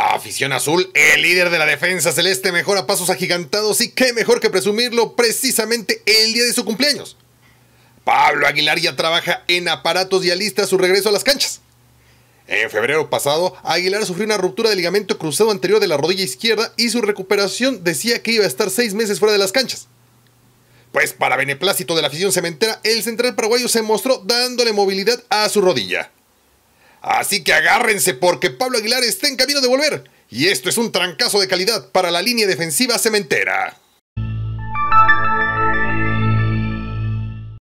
Afición Azul, el líder de la defensa celeste mejora pasos agigantados y qué mejor que presumirlo precisamente el día de su cumpleaños. Pablo Aguilar ya trabaja en aparatos y alista su regreso a las canchas. En febrero pasado, Aguilar sufrió una ruptura del ligamento cruzado anterior de la rodilla izquierda y su recuperación decía que iba a estar seis meses fuera de las canchas. Pues para beneplácito de la afición cementera, el central paraguayo se mostró dándole movilidad a su rodilla. Así que agárrense porque Pablo Aguilar está en camino de volver. Y esto es un trancazo de calidad para la línea defensiva cementera.